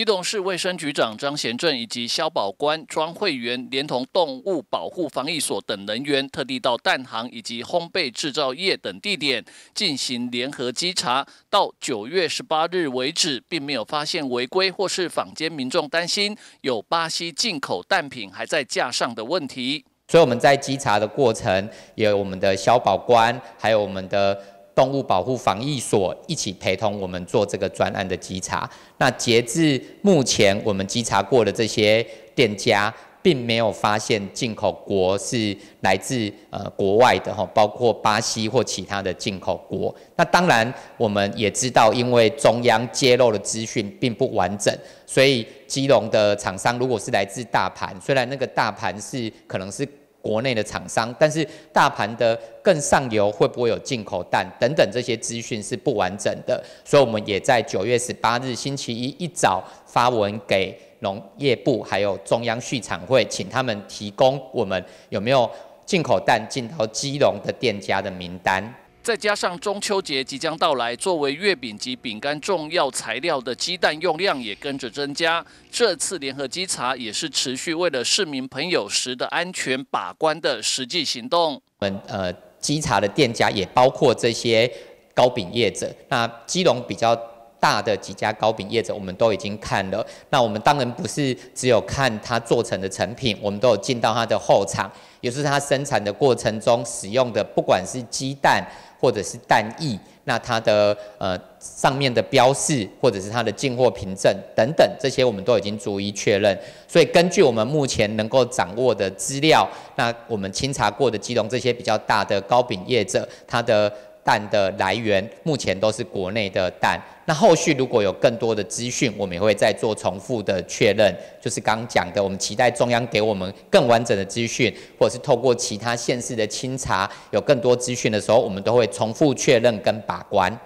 基隆市卫生局长张贤正以及消保官庄慧员，连同动物保护防疫所等人员，特地到蛋行以及烘焙制造业等地点进行联合稽查。到九月十八日为止，并没有发现违规或是坊间民众担心有巴西进口蛋品还在架上的问题。所以我们在稽查的过程，有我们的消保官，还有我们的。动物保护防疫所一起陪同我们做这个专案的稽查。那截至目前，我们稽查过的这些店家，并没有发现进口国是来自呃国外的哈，包括巴西或其他的进口国。那当然，我们也知道，因为中央揭露的资讯并不完整，所以基隆的厂商如果是来自大盘，虽然那个大盘是可能是。国内的厂商，但是大盘的更上游会不会有进口蛋？等等这些资讯是不完整的，所以我们也在九月十八日星期一一早发文给农业部，还有中央畜产会，请他们提供我们有没有进口蛋进到基隆的店家的名单。再加上中秋节即将到来，作为月饼及饼干重要材料的鸡蛋用量也跟着增加。这次联合稽查也是持续为了市民朋友食的安全把关的实际行动。我们呃稽查的店家也包括这些糕饼业者。那基隆比较大的几家糕饼业者，我们都已经看了。那我们当然不是只有看它做成的成品，我们都有进到它的后场，也是它生产的过程中使用的，不管是鸡蛋。或者是蛋翼，那它的呃上面的标示，或者是它的进货凭证等等，这些我们都已经逐一确认。所以根据我们目前能够掌握的资料，那我们清查过的鸡笼这些比较大的糕饼业者，它的蛋的来源目前都是国内的蛋。那后续如果有更多的资讯，我们也会再做重复的确认。就是刚讲的，我们期待中央给我们更完整的资讯，或者是透过其他县市的清查，有更多资讯的时候，我们都会重复确认跟把关。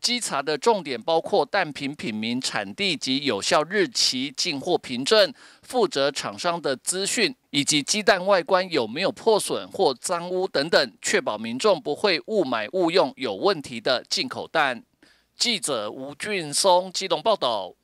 稽查的重点包括蛋品品名、产地及有效日期、进货凭证、负责厂商的资讯，以及鸡蛋外观有没有破损或脏污等等，确保民众不会误买误用有问题的进口蛋。记者吴俊松机动报道。